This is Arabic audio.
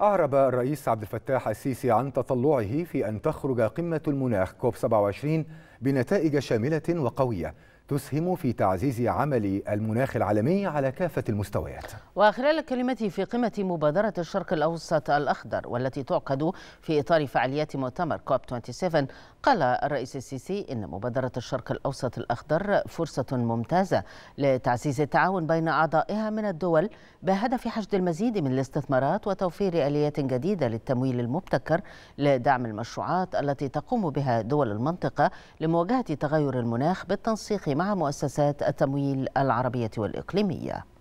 أعرب الرئيس عبد الفتاح السيسي عن تطلعه في أن تخرج قمة المناخ كوب 27 بنتائج شاملة وقوية تسهم في تعزيز عمل المناخ العالمي على كافة المستويات وخلال كلمته في قمة مبادرة الشرق الأوسط الأخضر والتي تعقد في إطار فعاليات مؤتمر كوب 27 قال الرئيس السيسي إن مبادرة الشرق الأوسط الأخضر فرصة ممتازة لتعزيز التعاون بين أعضائها من الدول بهدف حشد المزيد من الاستثمارات وتوفير آليات جديدة للتمويل المبتكر لدعم المشروعات التي تقوم بها دول المنطقة لمواجهة تغير المناخ بالتنسيق مع مؤسسات التمويل العربية والإقليمية